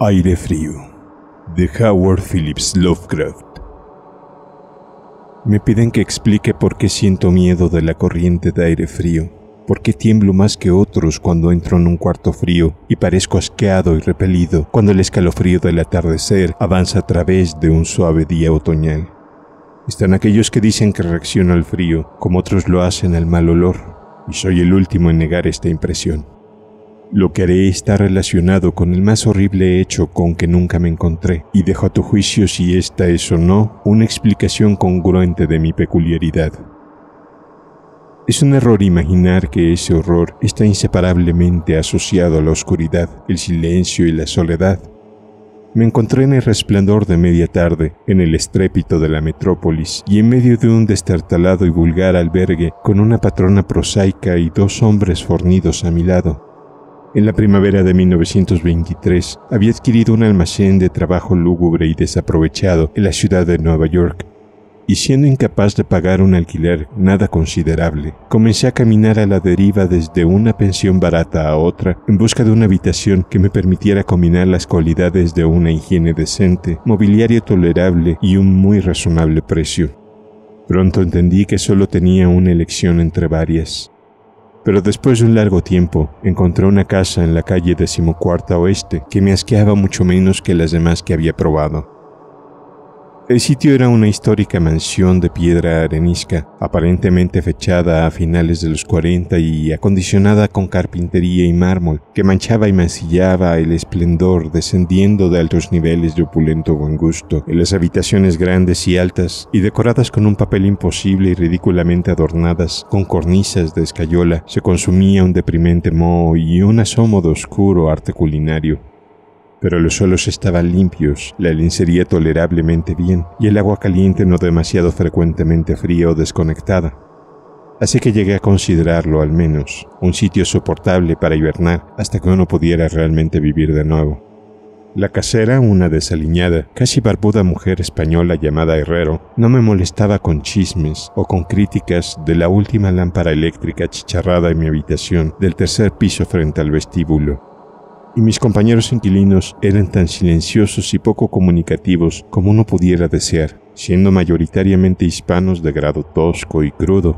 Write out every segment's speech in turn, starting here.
Aire Frío de Howard Phillips Lovecraft. Me piden que explique por qué siento miedo de la corriente de aire frío, por qué tiemblo más que otros cuando entro en un cuarto frío y parezco asqueado y repelido cuando el escalofrío del atardecer avanza a través de un suave día otoñal. Están aquellos que dicen que reacciono al frío, como otros lo hacen al mal olor, y soy el último en negar esta impresión. Lo que haré está relacionado con el más horrible hecho con que nunca me encontré, y dejo a tu juicio si esta es o no una explicación congruente de mi peculiaridad. Es un error imaginar que ese horror está inseparablemente asociado a la oscuridad, el silencio y la soledad. Me encontré en el resplandor de media tarde, en el estrépito de la metrópolis, y en medio de un destartalado y vulgar albergue, con una patrona prosaica y dos hombres fornidos a mi lado. En la primavera de 1923 había adquirido un almacén de trabajo lúgubre y desaprovechado en la ciudad de Nueva York, y siendo incapaz de pagar un alquiler nada considerable, comencé a caminar a la deriva desde una pensión barata a otra en busca de una habitación que me permitiera combinar las cualidades de una higiene decente, mobiliario tolerable y un muy razonable precio. Pronto entendí que solo tenía una elección entre varias, pero después de un largo tiempo, encontré una casa en la calle decimocuarta oeste que me asqueaba mucho menos que las demás que había probado. El sitio era una histórica mansión de piedra arenisca, aparentemente fechada a finales de los 40 y acondicionada con carpintería y mármol, que manchaba y mancillaba el esplendor descendiendo de altos niveles de opulento buen gusto, en las habitaciones grandes y altas y decoradas con un papel imposible y ridículamente adornadas con cornisas de escayola, se consumía un deprimente moho y un asomo de oscuro arte culinario pero los suelos estaban limpios, la lencería tolerablemente bien y el agua caliente no demasiado frecuentemente fría o desconectada. Así que llegué a considerarlo al menos un sitio soportable para hibernar hasta que uno pudiera realmente vivir de nuevo. La casera, una desaliñada, casi barbuda mujer española llamada Herrero, no me molestaba con chismes o con críticas de la última lámpara eléctrica chicharrada en mi habitación del tercer piso frente al vestíbulo y mis compañeros inquilinos eran tan silenciosos y poco comunicativos como uno pudiera desear, siendo mayoritariamente hispanos de grado tosco y crudo.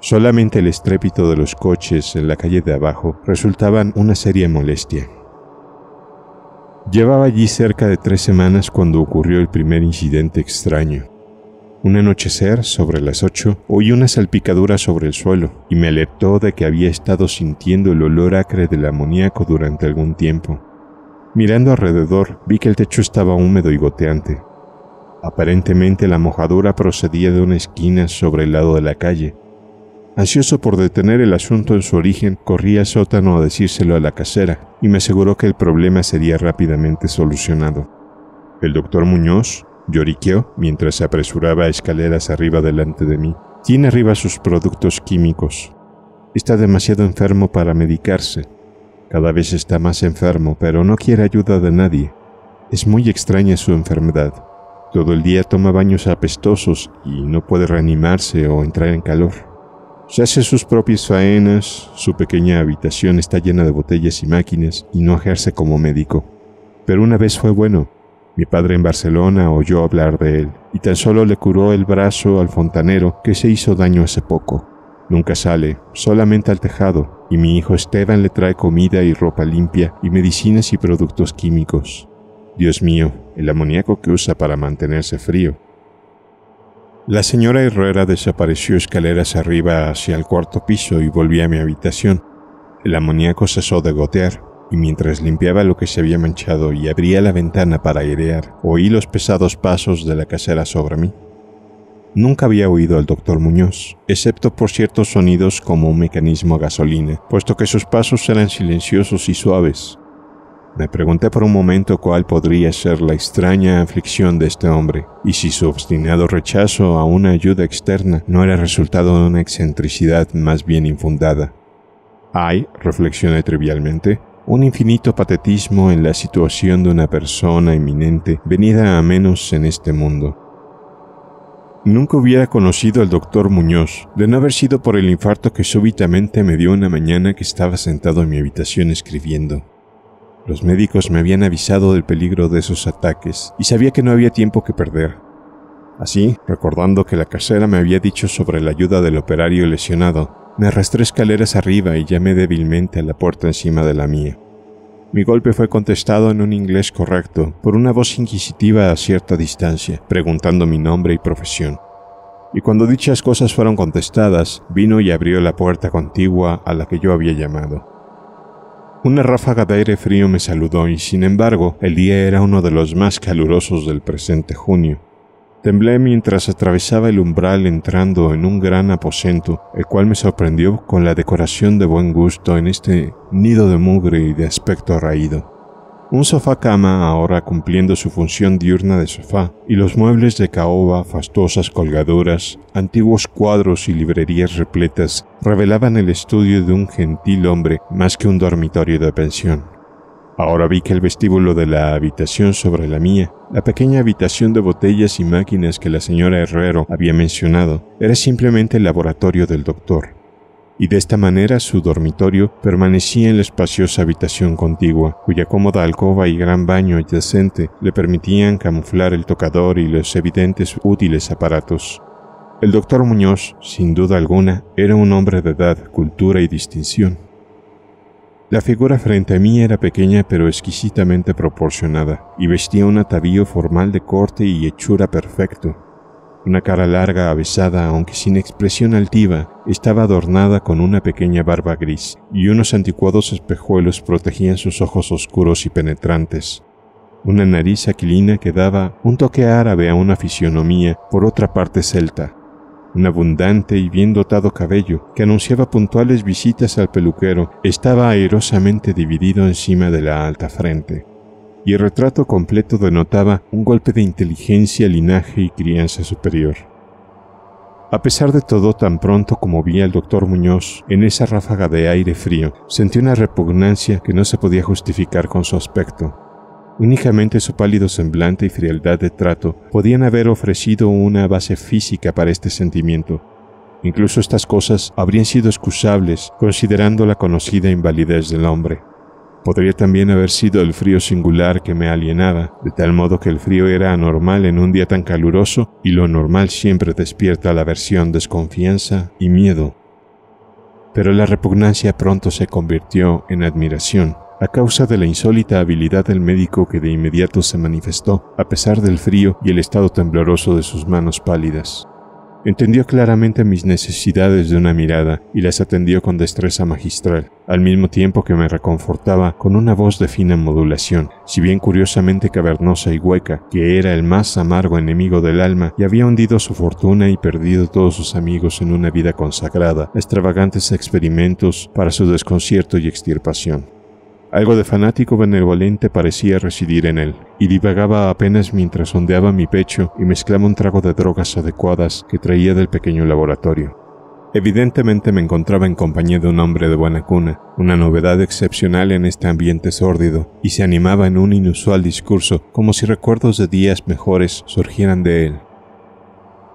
Solamente el estrépito de los coches en la calle de abajo resultaban una seria molestia. Llevaba allí cerca de tres semanas cuando ocurrió el primer incidente extraño un anochecer sobre las ocho, oí una salpicadura sobre el suelo y me alertó de que había estado sintiendo el olor acre del amoníaco durante algún tiempo. Mirando alrededor, vi que el techo estaba húmedo y goteante. Aparentemente la mojadura procedía de una esquina sobre el lado de la calle. Ansioso por detener el asunto en su origen, corrí al sótano a decírselo a la casera y me aseguró que el problema sería rápidamente solucionado. El doctor Muñoz lloriqueó mientras se apresuraba escaleras arriba delante de mí. Tiene arriba sus productos químicos. Está demasiado enfermo para medicarse. Cada vez está más enfermo, pero no quiere ayuda de nadie. Es muy extraña su enfermedad. Todo el día toma baños apestosos y no puede reanimarse o entrar en calor. Se hace sus propias faenas, su pequeña habitación está llena de botellas y máquinas y no ejerce como médico. Pero una vez fue bueno, mi padre en Barcelona oyó hablar de él y tan solo le curó el brazo al fontanero que se hizo daño hace poco. Nunca sale, solamente al tejado, y mi hijo Esteban le trae comida y ropa limpia y medicinas y productos químicos. Dios mío, el amoníaco que usa para mantenerse frío. La señora Herrera desapareció escaleras arriba hacia el cuarto piso y volví a mi habitación. El amoníaco cesó de gotear y mientras limpiaba lo que se había manchado y abría la ventana para airear, oí los pesados pasos de la casera sobre mí. Nunca había oído al doctor Muñoz, excepto por ciertos sonidos como un mecanismo a gasolina, puesto que sus pasos eran silenciosos y suaves. Me pregunté por un momento cuál podría ser la extraña aflicción de este hombre, y si su obstinado rechazo a una ayuda externa no era resultado de una excentricidad más bien infundada. Ay, reflexioné trivialmente, un infinito patetismo en la situación de una persona inminente venida a menos en este mundo. Nunca hubiera conocido al doctor Muñoz, de no haber sido por el infarto que súbitamente me dio una mañana que estaba sentado en mi habitación escribiendo. Los médicos me habían avisado del peligro de esos ataques y sabía que no había tiempo que perder. Así, recordando que la casera me había dicho sobre la ayuda del operario lesionado, me arrastré escaleras arriba y llamé débilmente a la puerta encima de la mía. Mi golpe fue contestado en un inglés correcto por una voz inquisitiva a cierta distancia, preguntando mi nombre y profesión. Y cuando dichas cosas fueron contestadas, vino y abrió la puerta contigua a la que yo había llamado. Una ráfaga de aire frío me saludó y sin embargo el día era uno de los más calurosos del presente junio, Temblé mientras atravesaba el umbral entrando en un gran aposento, el cual me sorprendió con la decoración de buen gusto en este nido de mugre y de aspecto raído. Un sofá cama ahora cumpliendo su función diurna de sofá, y los muebles de caoba, fastuosas colgaduras, antiguos cuadros y librerías repletas revelaban el estudio de un gentil hombre más que un dormitorio de pensión. Ahora vi que el vestíbulo de la habitación sobre la mía, la pequeña habitación de botellas y máquinas que la señora Herrero había mencionado, era simplemente el laboratorio del doctor. Y de esta manera su dormitorio permanecía en la espaciosa habitación contigua, cuya cómoda alcoba y gran baño adyacente le permitían camuflar el tocador y los evidentes útiles aparatos. El doctor Muñoz, sin duda alguna, era un hombre de edad, cultura y distinción, la figura frente a mí era pequeña pero exquisitamente proporcionada, y vestía un atavío formal de corte y hechura perfecto. Una cara larga, avesada, aunque sin expresión altiva, estaba adornada con una pequeña barba gris, y unos anticuados espejuelos protegían sus ojos oscuros y penetrantes. Una nariz aquilina que daba un toque árabe a una fisionomía, por otra parte celta, un abundante y bien dotado cabello, que anunciaba puntuales visitas al peluquero, estaba airosamente dividido encima de la alta frente, y el retrato completo denotaba un golpe de inteligencia, linaje y crianza superior. A pesar de todo, tan pronto como vi al doctor Muñoz en esa ráfaga de aire frío, sentí una repugnancia que no se podía justificar con su aspecto. Únicamente su pálido semblante y frialdad de trato podían haber ofrecido una base física para este sentimiento. Incluso estas cosas habrían sido excusables considerando la conocida invalidez del hombre. Podría también haber sido el frío singular que me alienaba, de tal modo que el frío era anormal en un día tan caluroso y lo normal siempre despierta la aversión, desconfianza y miedo. Pero la repugnancia pronto se convirtió en admiración a causa de la insólita habilidad del médico que de inmediato se manifestó, a pesar del frío y el estado tembloroso de sus manos pálidas. Entendió claramente mis necesidades de una mirada y las atendió con destreza magistral, al mismo tiempo que me reconfortaba con una voz de fina modulación, si bien curiosamente cavernosa y hueca, que era el más amargo enemigo del alma y había hundido su fortuna y perdido todos sus amigos en una vida consagrada a extravagantes experimentos para su desconcierto y extirpación. Algo de fanático benevolente parecía residir en él, y divagaba apenas mientras ondeaba mi pecho y mezclaba un trago de drogas adecuadas que traía del pequeño laboratorio. Evidentemente me encontraba en compañía de un hombre de buena cuna, una novedad excepcional en este ambiente sórdido, y se animaba en un inusual discurso, como si recuerdos de días mejores surgieran de él.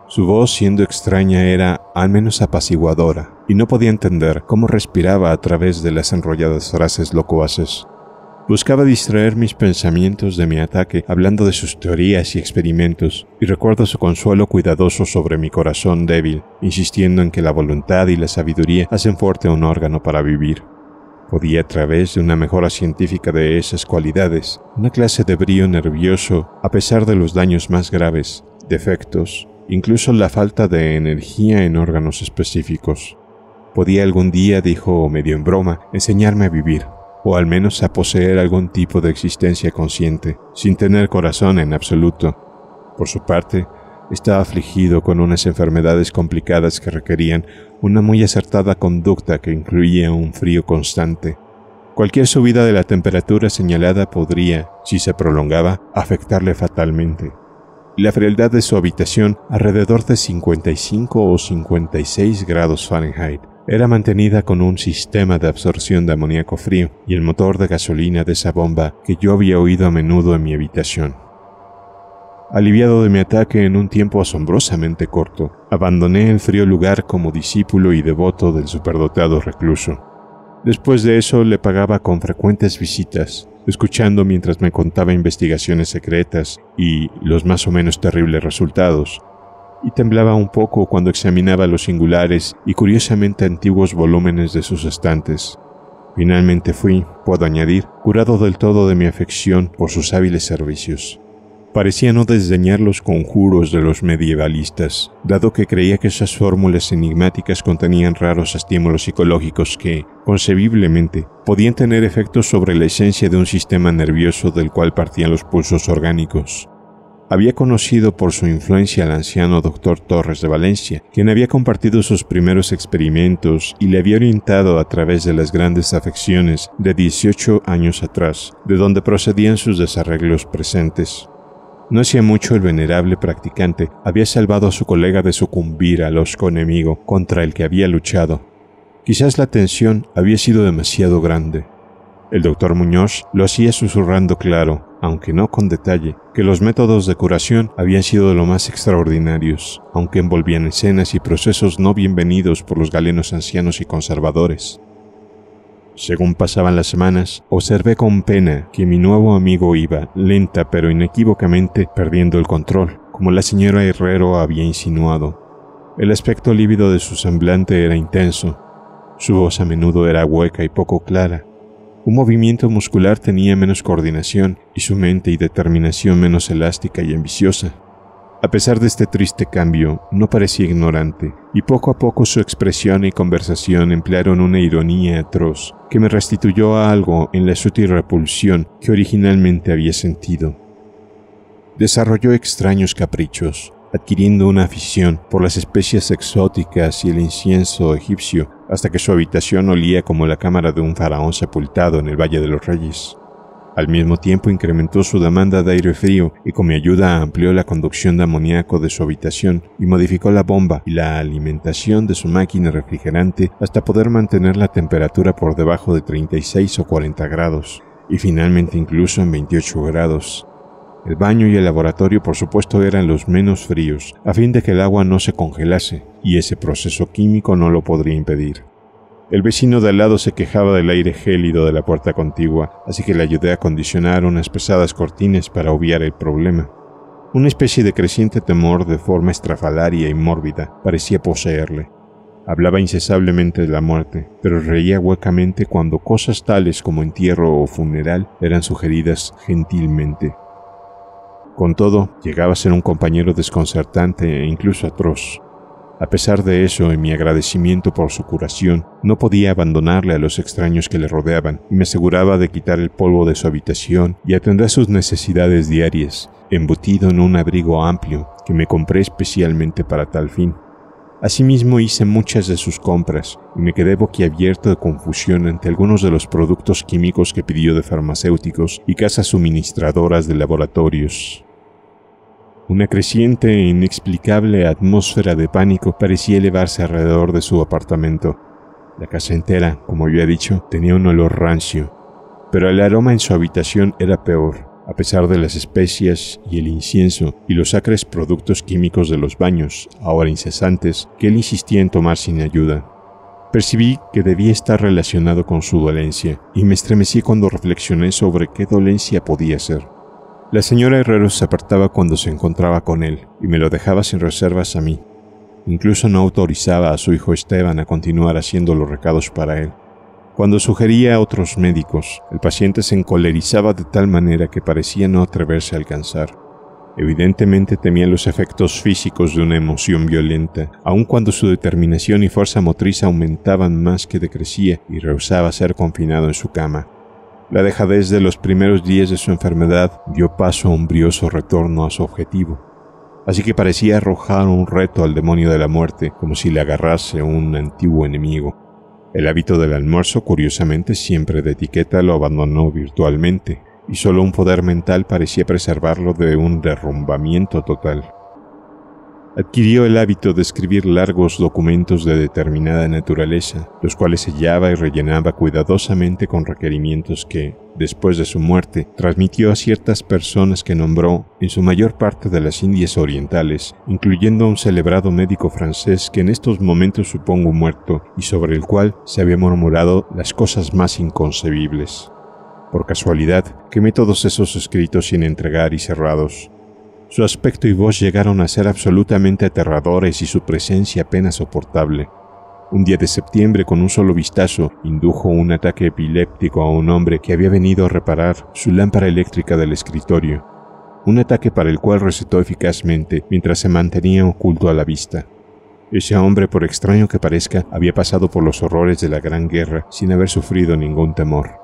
Su voz, siendo extraña, era al menos apaciguadora, y no podía entender cómo respiraba a través de las enrolladas frases locuaces. Buscaba distraer mis pensamientos de mi ataque hablando de sus teorías y experimentos, y recuerdo su consuelo cuidadoso sobre mi corazón débil, insistiendo en que la voluntad y la sabiduría hacen fuerte a un órgano para vivir. Podía a través de una mejora científica de esas cualidades, una clase de brío nervioso a pesar de los daños más graves, defectos, incluso la falta de energía en órganos específicos podía algún día, dijo medio en broma, enseñarme a vivir, o al menos a poseer algún tipo de existencia consciente, sin tener corazón en absoluto. Por su parte, estaba afligido con unas enfermedades complicadas que requerían una muy acertada conducta que incluía un frío constante. Cualquier subida de la temperatura señalada podría, si se prolongaba, afectarle fatalmente. La frialdad de su habitación, alrededor de 55 o 56 grados Fahrenheit, era mantenida con un sistema de absorción de amoníaco frío y el motor de gasolina de esa bomba que yo había oído a menudo en mi habitación. Aliviado de mi ataque en un tiempo asombrosamente corto, abandoné el frío lugar como discípulo y devoto del superdotado recluso. Después de eso le pagaba con frecuentes visitas, escuchando mientras me contaba investigaciones secretas y los más o menos terribles resultados, y temblaba un poco cuando examinaba los singulares y curiosamente antiguos volúmenes de sus estantes. Finalmente fui, puedo añadir, curado del todo de mi afección por sus hábiles servicios. Parecía no desdeñar los conjuros de los medievalistas, dado que creía que esas fórmulas enigmáticas contenían raros estímulos psicológicos que, concebiblemente, podían tener efectos sobre la esencia de un sistema nervioso del cual partían los pulsos orgánicos había conocido por su influencia al anciano doctor Torres de Valencia, quien había compartido sus primeros experimentos y le había orientado a través de las grandes afecciones de 18 años atrás, de donde procedían sus desarreglos presentes. No hacía mucho el venerable practicante había salvado a su colega de sucumbir al osco enemigo contra el que había luchado. Quizás la tensión había sido demasiado grande. El doctor Muñoz lo hacía susurrando claro, aunque no con detalle, que los métodos de curación habían sido de lo más extraordinarios, aunque envolvían escenas y procesos no bienvenidos por los galenos ancianos y conservadores. Según pasaban las semanas, observé con pena que mi nuevo amigo iba, lenta pero inequívocamente, perdiendo el control, como la señora Herrero había insinuado. El aspecto lívido de su semblante era intenso, su voz a menudo era hueca y poco clara, un movimiento muscular tenía menos coordinación y su mente y determinación menos elástica y ambiciosa. A pesar de este triste cambio, no parecía ignorante, y poco a poco su expresión y conversación emplearon una ironía atroz que me restituyó a algo en la sutil repulsión que originalmente había sentido. Desarrolló extraños caprichos, adquiriendo una afición por las especies exóticas y el incienso egipcio, hasta que su habitación olía como la cámara de un faraón sepultado en el Valle de los Reyes. Al mismo tiempo incrementó su demanda de aire frío y con mi ayuda amplió la conducción de amoníaco de su habitación y modificó la bomba y la alimentación de su máquina refrigerante hasta poder mantener la temperatura por debajo de 36 o 40 grados y finalmente incluso en 28 grados. El baño y el laboratorio por supuesto eran los menos fríos, a fin de que el agua no se congelase, y ese proceso químico no lo podría impedir. El vecino de al lado se quejaba del aire gélido de la puerta contigua, así que le ayudé a condicionar unas pesadas cortinas para obviar el problema. Una especie de creciente temor de forma estrafalaria y mórbida parecía poseerle. Hablaba incesablemente de la muerte, pero reía huecamente cuando cosas tales como entierro o funeral eran sugeridas gentilmente. Con todo, llegaba a ser un compañero desconcertante e incluso atroz. A pesar de eso, en mi agradecimiento por su curación, no podía abandonarle a los extraños que le rodeaban, y me aseguraba de quitar el polvo de su habitación y atender sus necesidades diarias, embutido en un abrigo amplio que me compré especialmente para tal fin. Asimismo hice muchas de sus compras y me quedé boquiabierto de confusión ante algunos de los productos químicos que pidió de farmacéuticos y casas suministradoras de laboratorios. Una creciente e inexplicable atmósfera de pánico parecía elevarse alrededor de su apartamento. La casa entera, como he dicho, tenía un olor rancio, pero el aroma en su habitación era peor, a pesar de las especias y el incienso y los sacres productos químicos de los baños, ahora incesantes, que él insistía en tomar sin ayuda. Percibí que debía estar relacionado con su dolencia, y me estremecí cuando reflexioné sobre qué dolencia podía ser. La señora Herrero se apartaba cuando se encontraba con él y me lo dejaba sin reservas a mí. Incluso no autorizaba a su hijo Esteban a continuar haciendo los recados para él. Cuando sugería a otros médicos, el paciente se encolerizaba de tal manera que parecía no atreverse a alcanzar. Evidentemente temía los efectos físicos de una emoción violenta, aun cuando su determinación y fuerza motriz aumentaban más que decrecía y rehusaba ser confinado en su cama. La dejadez de los primeros días de su enfermedad dio paso a un brioso retorno a su objetivo, así que parecía arrojar un reto al demonio de la muerte como si le agarrase un antiguo enemigo. El hábito del almuerzo, curiosamente, siempre de etiqueta lo abandonó virtualmente, y solo un poder mental parecía preservarlo de un derrumbamiento total adquirió el hábito de escribir largos documentos de determinada naturaleza, los cuales sellaba y rellenaba cuidadosamente con requerimientos que, después de su muerte, transmitió a ciertas personas que nombró en su mayor parte de las Indias Orientales, incluyendo a un celebrado médico francés que en estos momentos supongo muerto y sobre el cual se había murmurado las cosas más inconcebibles. Por casualidad, quemé todos esos escritos sin entregar y cerrados, su aspecto y voz llegaron a ser absolutamente aterradores y su presencia apenas soportable. Un día de septiembre, con un solo vistazo, indujo un ataque epiléptico a un hombre que había venido a reparar su lámpara eléctrica del escritorio, un ataque para el cual recetó eficazmente mientras se mantenía oculto a la vista. Ese hombre, por extraño que parezca, había pasado por los horrores de la Gran Guerra sin haber sufrido ningún temor.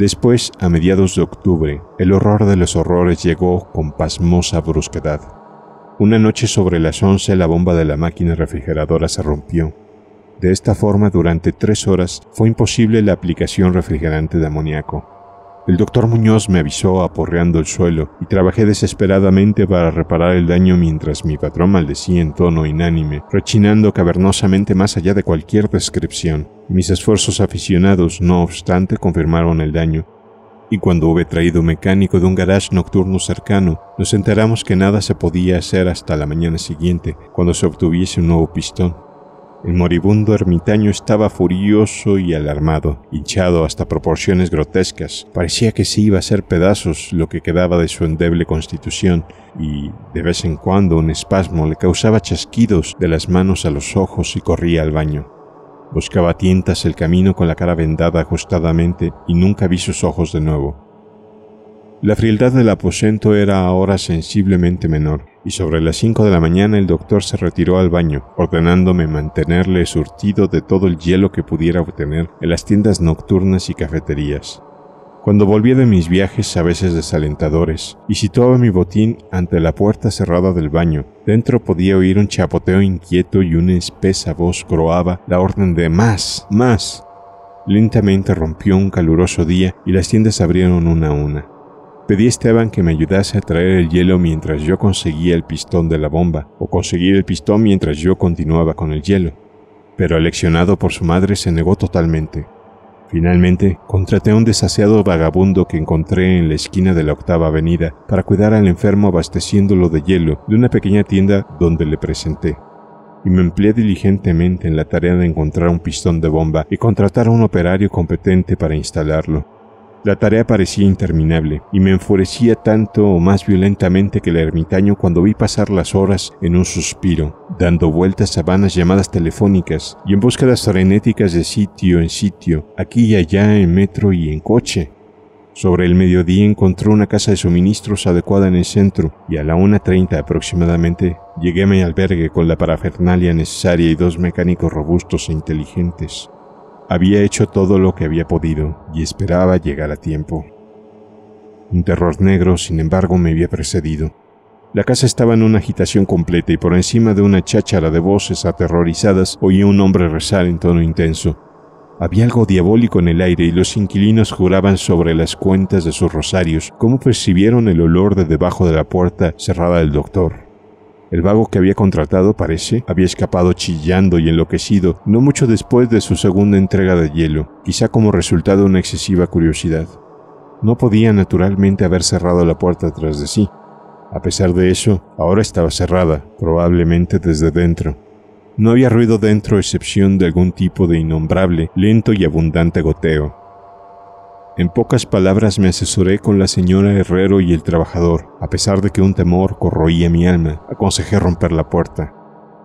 Después, a mediados de octubre, el horror de los horrores llegó con pasmosa brusquedad. Una noche sobre las 11 la bomba de la máquina refrigeradora se rompió. De esta forma, durante tres horas fue imposible la aplicación refrigerante de amoníaco, el doctor Muñoz me avisó aporreando el suelo y trabajé desesperadamente para reparar el daño mientras mi patrón maldecía en tono inánime, rechinando cavernosamente más allá de cualquier descripción. Mis esfuerzos aficionados, no obstante, confirmaron el daño, y cuando hube traído un mecánico de un garage nocturno cercano, nos enteramos que nada se podía hacer hasta la mañana siguiente, cuando se obtuviese un nuevo pistón. El moribundo ermitaño estaba furioso y alarmado, hinchado hasta proporciones grotescas. Parecía que se iba a hacer pedazos lo que quedaba de su endeble constitución, y de vez en cuando un espasmo le causaba chasquidos de las manos a los ojos y corría al baño. Buscaba tientas el camino con la cara vendada ajustadamente y nunca vi sus ojos de nuevo. La frialdad del aposento era ahora sensiblemente menor, y sobre las cinco de la mañana el doctor se retiró al baño, ordenándome mantenerle surtido de todo el hielo que pudiera obtener en las tiendas nocturnas y cafeterías. Cuando volvía de mis viajes a veces desalentadores y situaba mi botín ante la puerta cerrada del baño, dentro podía oír un chapoteo inquieto y una espesa voz croaba la orden de más, más. Lentamente rompió un caluroso día y las tiendas abrieron una a una. Pedí a Esteban que me ayudase a traer el hielo mientras yo conseguía el pistón de la bomba, o conseguir el pistón mientras yo continuaba con el hielo. Pero aleccionado por su madre se negó totalmente. Finalmente, contraté a un desasiado vagabundo que encontré en la esquina de la octava avenida para cuidar al enfermo abasteciéndolo de hielo de una pequeña tienda donde le presenté. Y me empleé diligentemente en la tarea de encontrar un pistón de bomba y contratar a un operario competente para instalarlo. La tarea parecía interminable, y me enfurecía tanto o más violentamente que el ermitaño cuando vi pasar las horas en un suspiro, dando vueltas a vanas llamadas telefónicas y en búsquedas frenéticas de sitio en sitio, aquí y allá en metro y en coche. Sobre el mediodía encontré una casa de suministros adecuada en el centro y a la 1.30 aproximadamente llegué a mi albergue con la parafernalia necesaria y dos mecánicos robustos e inteligentes. Había hecho todo lo que había podido y esperaba llegar a tiempo. Un terror negro, sin embargo, me había precedido. La casa estaba en una agitación completa y por encima de una cháchara de voces aterrorizadas oía un hombre rezar en tono intenso. Había algo diabólico en el aire y los inquilinos juraban sobre las cuentas de sus rosarios como percibieron el olor de debajo de la puerta cerrada del doctor. El vago que había contratado, parece, había escapado chillando y enloquecido no mucho después de su segunda entrega de hielo, quizá como resultado de una excesiva curiosidad. No podía naturalmente haber cerrado la puerta tras de sí. A pesar de eso, ahora estaba cerrada, probablemente desde dentro. No había ruido dentro excepción de algún tipo de innombrable, lento y abundante goteo. En pocas palabras me asesoré con la señora Herrero y el trabajador, a pesar de que un temor corroía mi alma, aconsejé romper la puerta.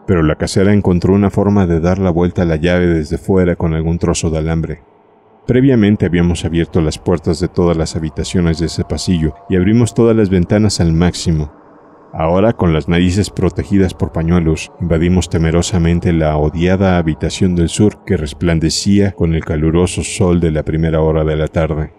Pero la casera encontró una forma de dar la vuelta a la llave desde fuera con algún trozo de alambre. Previamente habíamos abierto las puertas de todas las habitaciones de ese pasillo y abrimos todas las ventanas al máximo, Ahora, con las narices protegidas por pañuelos, invadimos temerosamente la odiada habitación del sur que resplandecía con el caluroso sol de la primera hora de la tarde.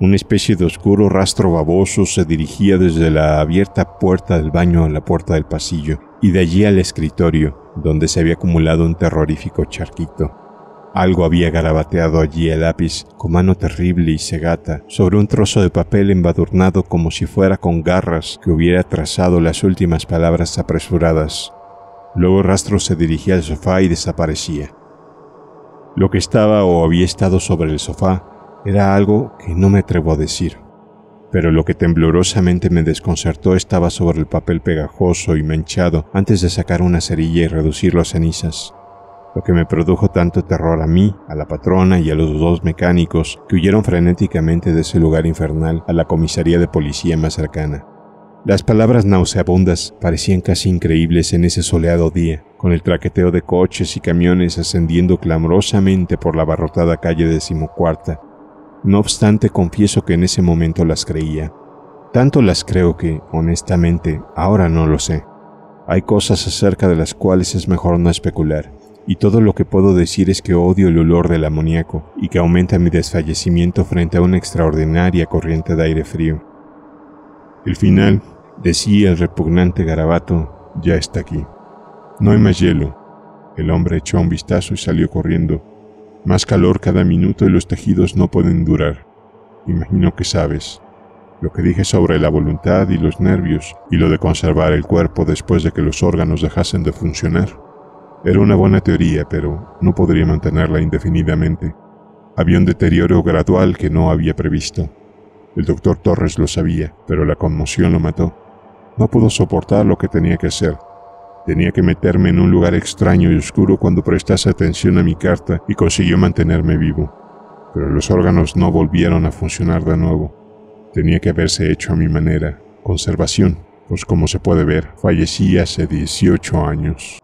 Una especie de oscuro rastro baboso se dirigía desde la abierta puerta del baño a la puerta del pasillo y de allí al escritorio, donde se había acumulado un terrorífico charquito. Algo había garabateado allí el lápiz, con mano terrible y cegata, sobre un trozo de papel embadurnado como si fuera con garras que hubiera trazado las últimas palabras apresuradas. Luego Rastro se dirigía al sofá y desaparecía. Lo que estaba o había estado sobre el sofá era algo que no me atrevo a decir, pero lo que temblorosamente me desconcertó estaba sobre el papel pegajoso y manchado antes de sacar una cerilla y reducirlo a cenizas lo que me produjo tanto terror a mí, a la patrona y a los dos mecánicos que huyeron frenéticamente de ese lugar infernal a la comisaría de policía más cercana. Las palabras nauseabundas parecían casi increíbles en ese soleado día, con el traqueteo de coches y camiones ascendiendo clamorosamente por la barrotada calle decimocuarta. No obstante, confieso que en ese momento las creía. Tanto las creo que, honestamente, ahora no lo sé. Hay cosas acerca de las cuales es mejor no especular y todo lo que puedo decir es que odio el olor del amoníaco y que aumenta mi desfallecimiento frente a una extraordinaria corriente de aire frío. El final, decía el repugnante garabato, ya está aquí. No hay más hielo. El hombre echó un vistazo y salió corriendo. Más calor cada minuto y los tejidos no pueden durar. Imagino que sabes lo que dije sobre la voluntad y los nervios y lo de conservar el cuerpo después de que los órganos dejasen de funcionar. Era una buena teoría, pero no podría mantenerla indefinidamente. Había un deterioro gradual que no había previsto. El doctor Torres lo sabía, pero la conmoción lo mató. No pudo soportar lo que tenía que hacer. Tenía que meterme en un lugar extraño y oscuro cuando prestase atención a mi carta y consiguió mantenerme vivo. Pero los órganos no volvieron a funcionar de nuevo. Tenía que haberse hecho a mi manera, conservación, pues como se puede ver, fallecí hace 18 años.